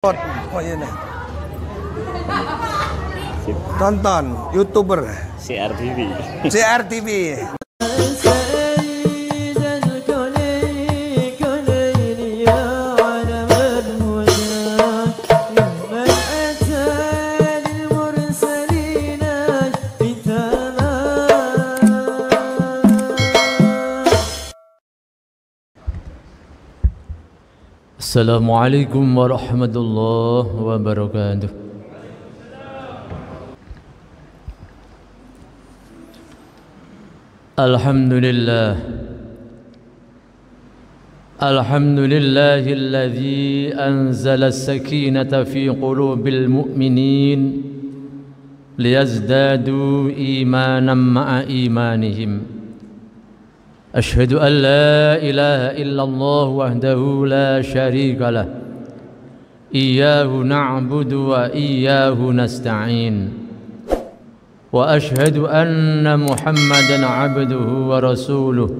Pot, oh iya nih. Tonton YouTuber. CRTV. CRTV. السلام عليكم ورحمة الله وبركاته الحمد لله الحمد لله الذي أنزل السكينة في قلوب المؤمنين ليزدادوا إيمانا مع إيمانهم أشهد أن لا إله إلا الله وحده لا شريك له إياه نعبد وإياه نستعين وأشهد أن محمدا عبده ورسوله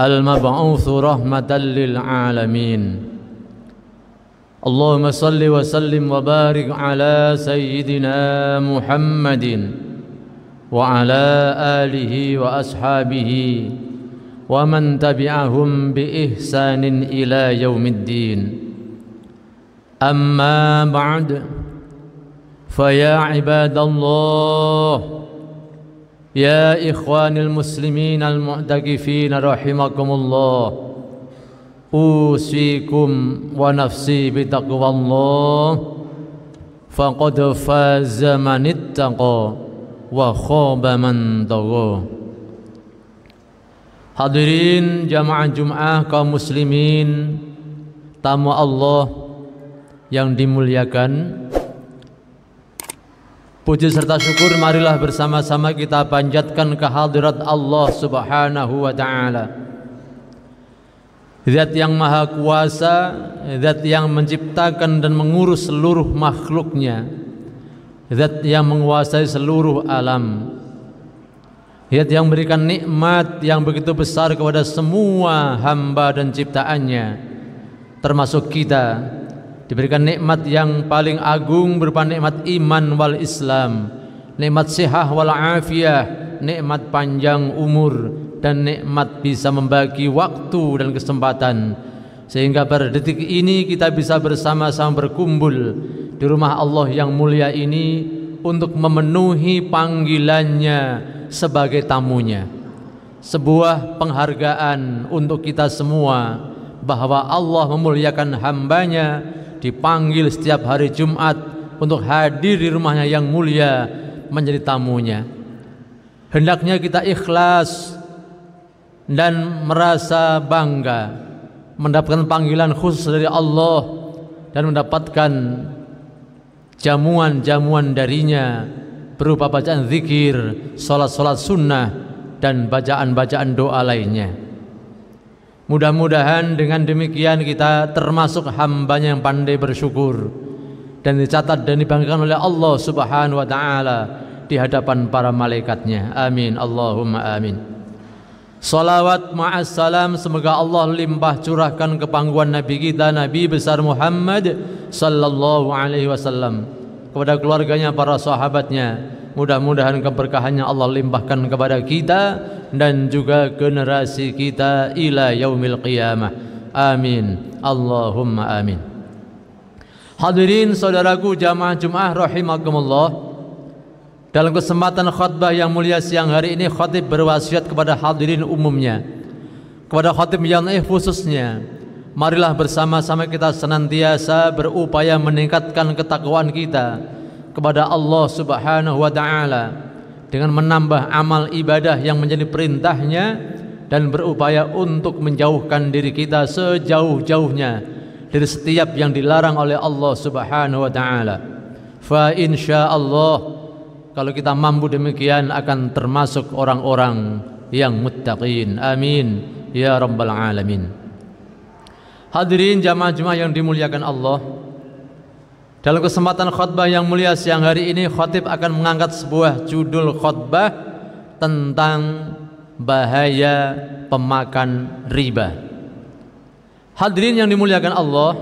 المبعوث رحمة للعالمين اللهم صل وسلم وبارك على سيدنا محمد وعلى آله وأصحابه ومن تبعهم بإحسان إلى يوم الدين أما بعد فيا عباد الله يا إخوان المسلمين المعتكفين رحمكم الله أوصيكم ونفسي بتقوى الله فقد فاز من اتقى وخاب من طغى Hadirin jamaah Jum'ah kaum muslimin Tamu Allah yang dimuliakan Puji serta syukur marilah bersama-sama kita panjatkan kehadirat Allah subhanahu wa ta'ala Zat yang maha kuasa Zat yang menciptakan dan mengurus seluruh makhluknya Zat yang menguasai seluruh alam Zat yang memberikan nikmat yang begitu besar kepada semua hamba dan ciptaannya termasuk kita diberikan nikmat yang paling agung berupa nikmat iman wal Islam nikmat sihah wal afiyah nikmat panjang umur dan nikmat bisa membagi waktu dan kesempatan sehingga pada detik ini kita bisa bersama-sama berkumpul di rumah Allah yang mulia ini untuk memenuhi panggilannya sebagai tamunya. Sebuah penghargaan untuk kita semua bahwa Allah memuliakan hambanya dipanggil setiap hari Jumat untuk hadir di rumahnya yang mulia menjadi tamunya. Hendaknya kita ikhlas dan merasa bangga mendapatkan panggilan khusus dari Allah dan mendapatkan jamuan-jamuan darinya berupa bacaan zikir, sholat sholat sunnah dan bacaan-bacaan doa lainnya. Mudah-mudahan dengan demikian kita termasuk hambanya yang pandai bersyukur dan dicatat dan dibanggakan oleh Allah Subhanahu wa taala di hadapan para malaikatnya. Amin. Allahumma amin. Salawat ma'as semoga Allah limpah curahkan ke Nabi kita Nabi besar Muhammad sallallahu alaihi wasallam kepada keluarganya, para sahabatnya. Mudah-mudahan keberkahannya Allah limpahkan kepada kita dan juga generasi kita ila yaumil qiyamah. Amin. Allahumma amin. Hadirin saudaraku jamaah jum'ah ah, rahimakumullah. Dalam kesempatan khutbah yang mulia siang hari ini khatib berwasiat kepada hadirin umumnya. Kepada khatib yang eh khususnya Marilah bersama-sama kita senantiasa berupaya meningkatkan ketakwaan kita kepada Allah Subhanahu wa taala dengan menambah amal ibadah yang menjadi perintahnya dan berupaya untuk menjauhkan diri kita sejauh-jauhnya dari setiap yang dilarang oleh Allah Subhanahu wa taala. Fa insyaallah kalau kita mampu demikian akan termasuk orang-orang yang muttaqin. Amin ya rabbal alamin. Hadirin jamaah-jamaah yang dimuliakan Allah Dalam kesempatan khutbah yang mulia siang hari ini Khotib akan mengangkat sebuah judul khutbah Tentang bahaya pemakan riba Hadirin yang dimuliakan Allah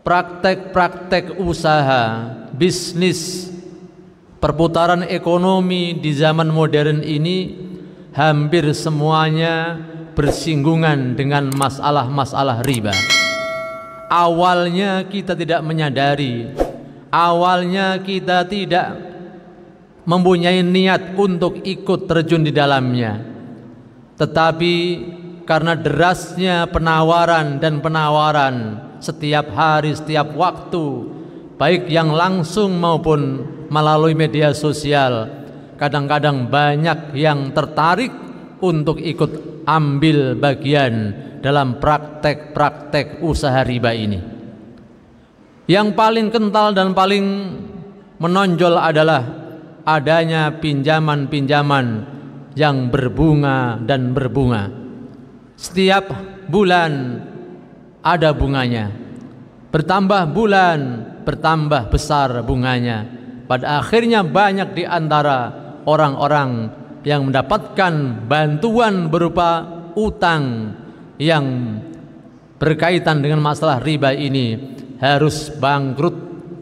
Praktek-praktek usaha, bisnis, perputaran ekonomi di zaman modern ini Hampir semuanya bersinggungan dengan masalah-masalah riba. Awalnya kita tidak menyadari, awalnya kita tidak mempunyai niat untuk ikut terjun di dalamnya. Tetapi karena derasnya penawaran dan penawaran setiap hari, setiap waktu, baik yang langsung maupun melalui media sosial, kadang-kadang banyak yang tertarik untuk ikut ambil bagian dalam praktek-praktek usaha riba ini. Yang paling kental dan paling menonjol adalah adanya pinjaman-pinjaman yang berbunga dan berbunga. Setiap bulan ada bunganya. Bertambah bulan, bertambah besar bunganya. Pada akhirnya banyak di antara orang-orang yang mendapatkan bantuan berupa utang yang berkaitan dengan masalah riba ini harus bangkrut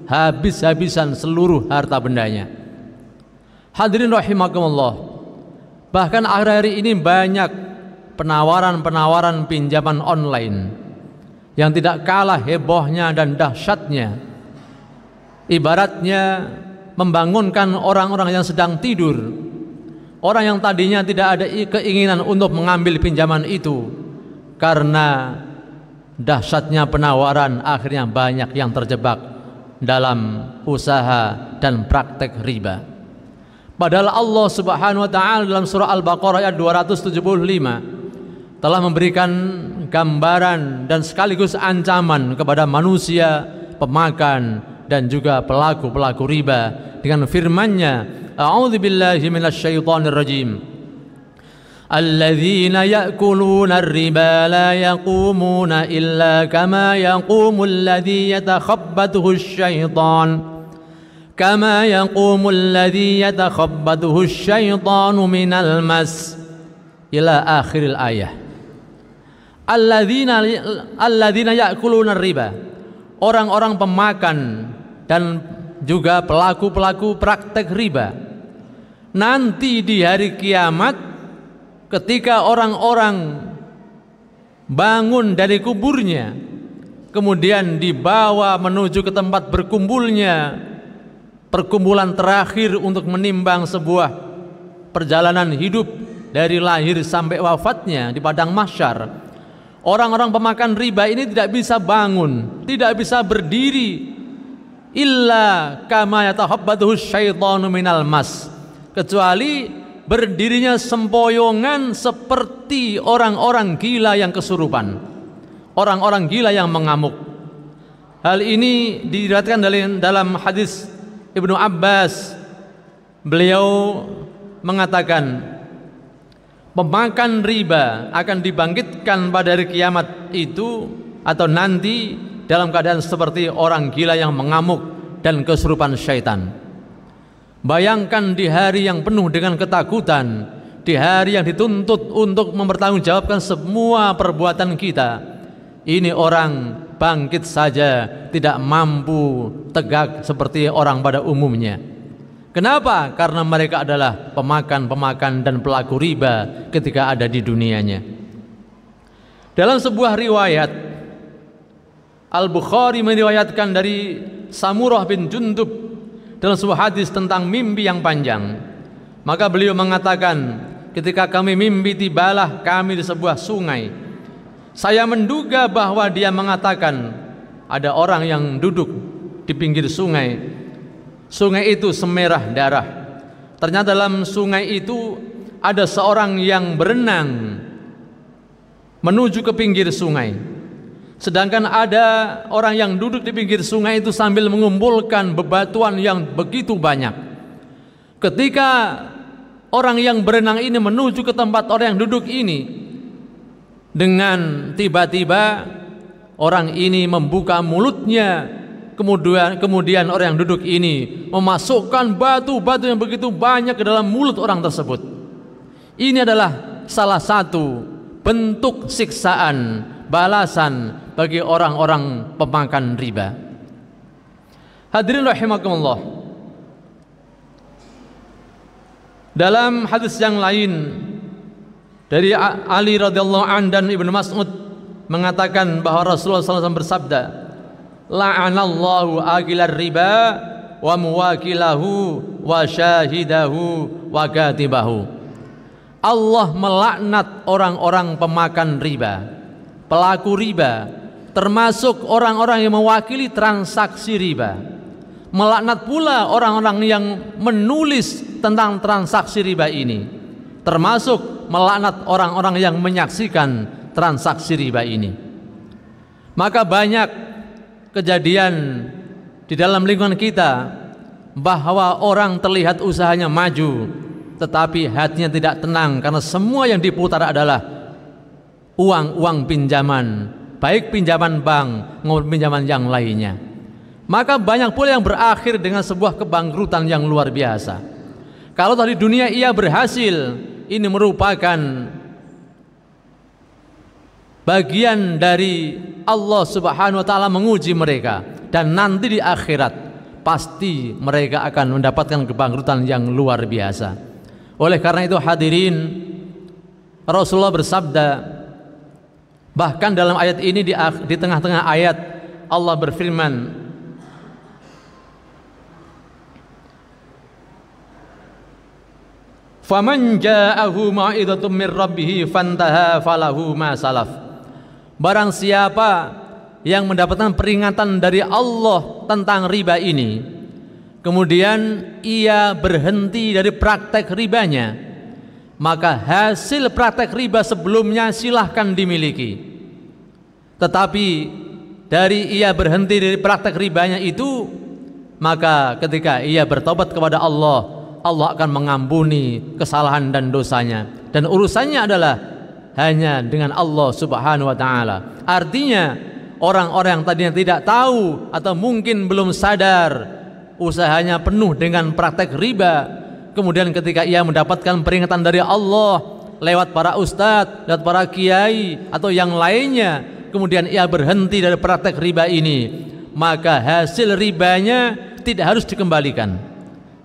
habis-habisan seluruh harta bendanya. Hadirin rahimakumullah. Bahkan akhir-akhir ini banyak penawaran-penawaran pinjaman online yang tidak kalah hebohnya dan dahsyatnya. Ibaratnya membangunkan orang-orang yang sedang tidur Orang yang tadinya tidak ada keinginan untuk mengambil pinjaman itu karena dahsyatnya penawaran akhirnya banyak yang terjebak dalam usaha dan praktek riba. Padahal Allah Subhanahu wa taala dalam surah Al-Baqarah ayat 275 telah memberikan gambaran dan sekaligus ancaman kepada manusia, pemakan dan juga pelaku-pelaku riba dengan firman-Nya أعوذ بالله من الشيطان الرجيم الذين يأكلون الربا لا يقومون إلا كما يقوم الذي يتخبطه الشيطان كما يقوم الذي يتخبطه الشيطان من المس إلى آخر الآية الذين الذين يأكلون الربا orang-orang pemakan dan juga pelaku-pelaku praktek riba nanti di hari kiamat ketika orang-orang bangun dari kuburnya kemudian dibawa menuju ke tempat berkumpulnya perkumpulan terakhir untuk menimbang sebuah perjalanan hidup dari lahir sampai wafatnya di padang mahsyar orang-orang pemakan riba ini tidak bisa bangun tidak bisa berdiri illa kama yatahabbathu syaitanu minal mas' kecuali berdirinya sempoyongan seperti orang-orang gila yang kesurupan orang-orang gila yang mengamuk hal ini diriwayatkan dalam hadis Ibnu Abbas beliau mengatakan pemakan riba akan dibangkitkan pada hari kiamat itu atau nanti dalam keadaan seperti orang gila yang mengamuk dan kesurupan syaitan. Bayangkan di hari yang penuh dengan ketakutan, di hari yang dituntut untuk mempertanggungjawabkan semua perbuatan kita. Ini orang bangkit saja tidak mampu tegak seperti orang pada umumnya. Kenapa? Karena mereka adalah pemakan-pemakan dan pelaku riba ketika ada di dunianya. Dalam sebuah riwayat Al-Bukhari meriwayatkan dari Samurah bin Jundub dalam sebuah hadis tentang mimpi yang panjang. Maka beliau mengatakan, ketika kami mimpi tibalah kami di sebuah sungai. Saya menduga bahwa dia mengatakan ada orang yang duduk di pinggir sungai. Sungai itu semerah darah. Ternyata dalam sungai itu ada seorang yang berenang menuju ke pinggir sungai. Sedangkan ada orang yang duduk di pinggir sungai itu sambil mengumpulkan bebatuan yang begitu banyak. Ketika orang yang berenang ini menuju ke tempat orang yang duduk ini, dengan tiba-tiba orang ini membuka mulutnya, kemudian kemudian orang yang duduk ini memasukkan batu-batu yang begitu banyak ke dalam mulut orang tersebut. Ini adalah salah satu bentuk siksaan balasan bagi orang-orang pemakan riba. Hadirin rahimakumullah. Dalam hadis yang lain dari Ali radhiyallahu an dan Ibnu Mas'ud mengatakan bahwa Rasulullah SAW bersabda, "La'anallahu aqilar riba wa muwakilahu wa syahidahu wa katibahu." Allah melaknat orang-orang pemakan riba pelaku riba, termasuk orang-orang yang mewakili transaksi riba. Melaknat pula orang-orang yang menulis tentang transaksi riba ini, termasuk melaknat orang-orang yang menyaksikan transaksi riba ini. Maka banyak kejadian di dalam lingkungan kita bahwa orang terlihat usahanya maju tetapi hatinya tidak tenang karena semua yang diputar adalah uang-uang pinjaman, baik pinjaman bank maupun pinjaman yang lainnya. Maka banyak pula yang berakhir dengan sebuah kebangkrutan yang luar biasa. Kalau tadi dunia ia berhasil, ini merupakan bagian dari Allah Subhanahu wa taala menguji mereka dan nanti di akhirat pasti mereka akan mendapatkan kebangkrutan yang luar biasa. Oleh karena itu hadirin Rasulullah bersabda Bahkan dalam ayat ini di, di tengah-tengah ayat Allah berfirman Faman ja'ahu ma'idatum mir rabbih fantaha falahu ma salaf. Barang siapa yang mendapatkan peringatan dari Allah tentang riba ini, kemudian ia berhenti dari praktek ribanya, maka hasil praktek riba sebelumnya silahkan dimiliki. Tetapi dari ia berhenti dari praktek ribanya itu, maka ketika ia bertobat kepada Allah, Allah akan mengampuni kesalahan dan dosanya. Dan urusannya adalah hanya dengan Allah Subhanahu wa taala. Artinya, orang-orang yang tadinya tidak tahu atau mungkin belum sadar usahanya penuh dengan praktek riba, Kemudian ketika ia mendapatkan peringatan dari Allah lewat para ustadz, lewat para kiai atau yang lainnya, kemudian ia berhenti dari praktek riba ini, maka hasil ribanya tidak harus dikembalikan.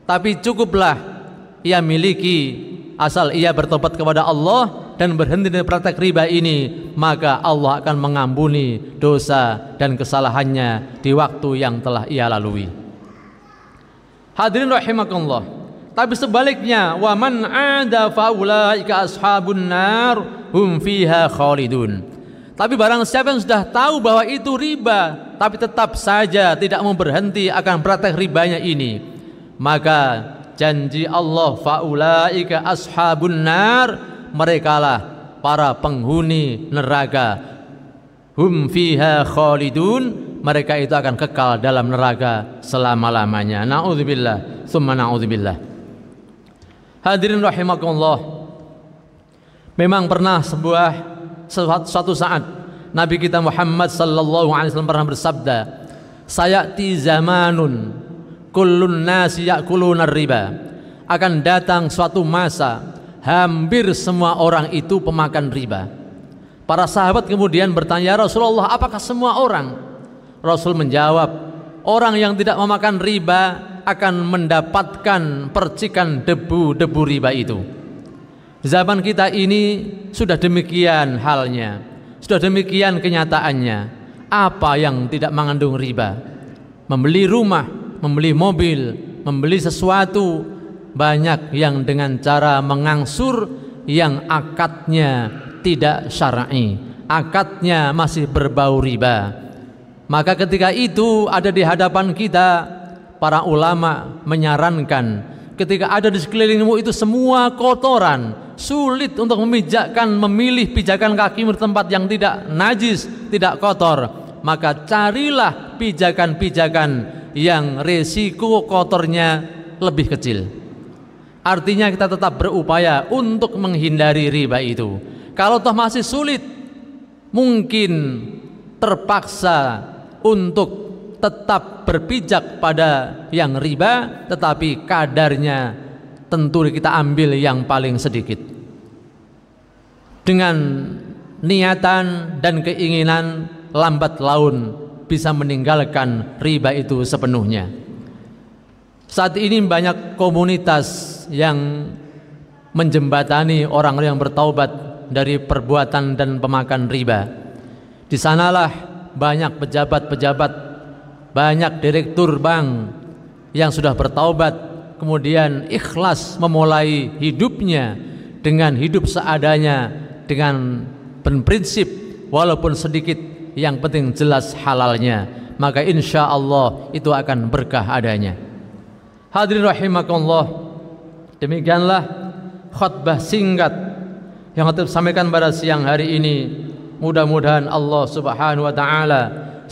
Tapi cukuplah ia miliki asal ia bertobat kepada Allah dan berhenti dari praktek riba ini, maka Allah akan mengampuni dosa dan kesalahannya di waktu yang telah ia lalui. Hadirin rahimakumullah. Tapi sebaliknya, wa man ada faulaika ashabun nar hum fiha khalidun. Tapi barang siapa yang sudah tahu bahwa itu riba, tapi tetap saja tidak mau berhenti akan praktek ribanya ini, maka janji Allah faulaika ashabun nar, merekalah para penghuni neraka. Hum fiha khalidun, mereka itu akan kekal dalam neraka selama-lamanya. Naudzubillah, summa naudzubillah. Hadirin rahimakumullah. Memang pernah sebuah suatu saat Nabi kita Muhammad sallallahu alaihi wasallam pernah bersabda, saya ti zamanun kullun nasi ya'kuluna riba." Akan datang suatu masa hampir semua orang itu pemakan riba. Para sahabat kemudian bertanya, ya "Rasulullah, apakah semua orang?" Rasul menjawab, "Orang yang tidak memakan riba akan mendapatkan percikan debu-debu riba itu. Zaman kita ini sudah demikian halnya, sudah demikian kenyataannya. Apa yang tidak mengandung riba? Membeli rumah, membeli mobil, membeli sesuatu banyak yang dengan cara mengangsur yang akadnya tidak syar'i, akadnya masih berbau riba. Maka ketika itu ada di hadapan kita para ulama menyarankan ketika ada di sekelilingmu itu semua kotoran sulit untuk memijakkan memilih pijakan kaki di tempat yang tidak najis tidak kotor maka carilah pijakan-pijakan yang resiko kotornya lebih kecil artinya kita tetap berupaya untuk menghindari riba itu kalau toh masih sulit mungkin terpaksa untuk tetap berpijak pada yang riba tetapi kadarnya tentu kita ambil yang paling sedikit dengan niatan dan keinginan lambat laun bisa meninggalkan riba itu sepenuhnya saat ini banyak komunitas yang menjembatani orang yang bertaubat dari perbuatan dan pemakan riba di sanalah banyak pejabat-pejabat banyak direktur bank yang sudah bertaubat kemudian ikhlas memulai hidupnya dengan hidup seadanya dengan prinsip walaupun sedikit yang penting jelas halalnya maka insya Allah itu akan berkah adanya hadirin rahimakumullah demikianlah khutbah singkat yang saya sampaikan pada siang hari ini mudah-mudahan Allah subhanahu wa ta'ala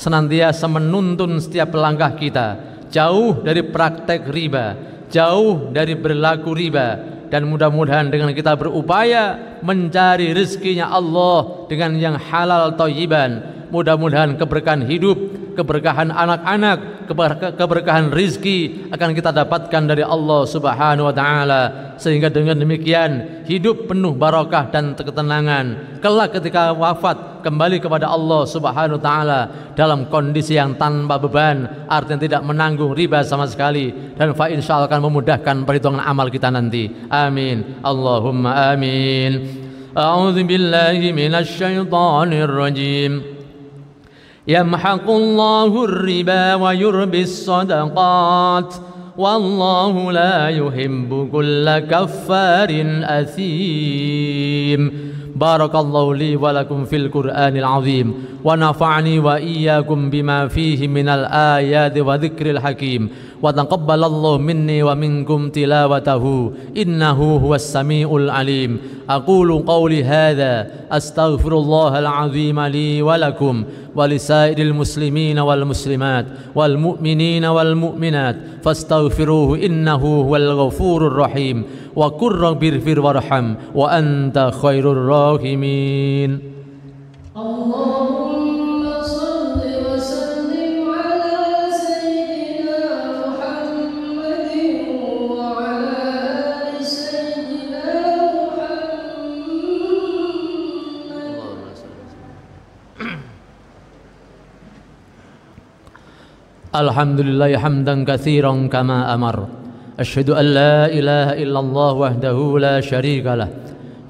senantiasa menuntun setiap langkah kita jauh dari praktek riba, jauh dari berlaku riba dan mudah-mudahan dengan kita berupaya mencari rezekinya Allah dengan yang halal toyiban mudah-mudahan keberkahan hidup keberkahan anak-anak, keberkahan rizki akan kita dapatkan dari Allah Subhanahu wa taala. Sehingga dengan demikian hidup penuh barokah dan ketenangan. Kelak ketika wafat kembali kepada Allah Subhanahu wa taala dalam kondisi yang tanpa beban, artinya tidak menanggung riba sama sekali dan fa akan memudahkan perhitungan amal kita nanti. Amin. Allahumma amin. أعوذ بالله من الشيطان rajim يمحق الله الربا ويربي الصدقات والله لا يحب كل كفار أثيم بارك الله لي ولكم في القرآن العظيم ونفعني وإياكم بما فيه من الآيات وذكر الحكيم وتقبل الله مني ومنكم تلاوته إنه هو السميع العليم أقول قولي هذا أستغفر الله العظيم لي ولكم ولسائر المسلمين والمسلمات والمؤمنين والمؤمنات فاستغفروه إنه هو الغفور الرحيم وكن رب اغفر وارحم وأنت خير الراحمين الله الحمد لله حمدا كثيرا كما أمر أشهد أن لا إله إلا الله وحده لا شريك له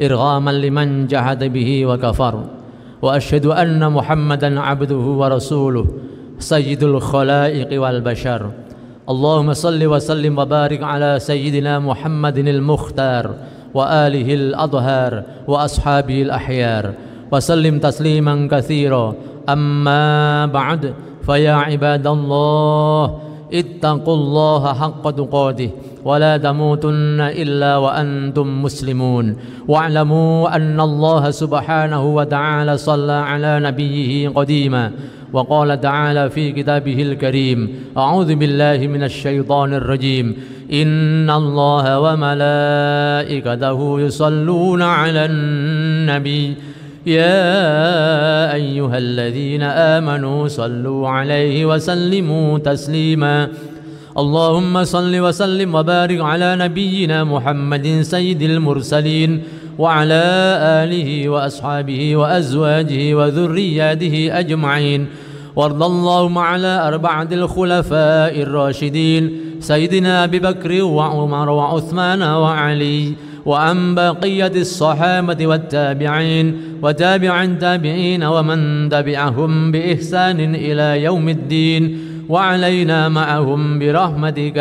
إرغاما لمن جحد به وكفر وأشهد أن محمدا عبده ورسوله سيد الخلائق والبشر اللهم صل وسلم وبارك على سيدنا محمد المختار وآله الاظهار وأصحابه الأحيار وسلم تسليما كثيرا أما بعد فيا عباد الله اتقوا الله حق تقاته ولا تموتن إلا وأنتم مسلمون واعلموا أن الله سبحانه وتعالى صلى على نبيه قديما وقال تعالى في كتابه الكريم أعوذ بالله من الشيطان الرجيم إن الله وملائكته يصلون على النبي يا أيها الذين آمنوا صلوا عليه وسلموا تسليما اللهم صل وسلم وبارك على نبينا محمد سيد المرسلين وعلى آله وأصحابه وأزواجه وذرياته أجمعين وارض اللهم على أربعة الخلفاء الراشدين سيدنا أبي بكر وعمر وعثمان وعلي وعن بقية الصحابة والتابعين وتابع التابعين ومن تبعهم بإحسان إلى يوم الدين وعلينا معهم برحمتك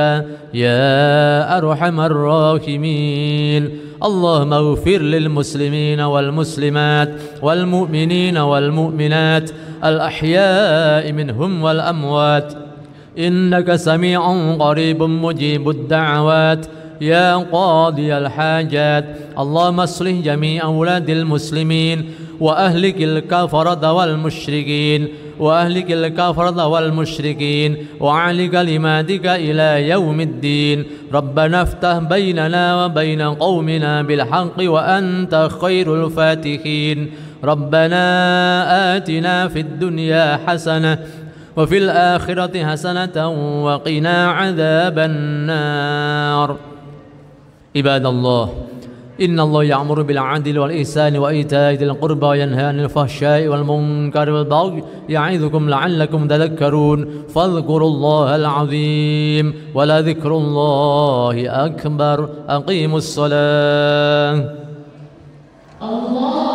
يا أرحم الراحمين اللهم اغفر للمسلمين والمسلمات والمؤمنين والمؤمنات الأحياء منهم والأموات إنك سميع قريب مجيب الدعوات يا قاضي الحاجات اللهم اصلح جميع أولاد المسلمين وأهلك الكفرة والمشركين وأهلك الكفرة والمشركين وعلى كلماتك إلى يوم الدين ربنا افتح بيننا وبين قومنا بالحق وأنت خير الفاتحين ربنا آتنا في الدنيا حسنة وفي الآخرة حسنة وقنا عذاب النار عباد الله إن الله يأمر بالعدل والإحسان وإيتاء ذي القربى وينهى عن الفحشاء والمنكر والبغي يعظكم لعلكم تذكرون فاذكروا الله العظيم ولذكر الله أكبر أقيموا الصلاة الله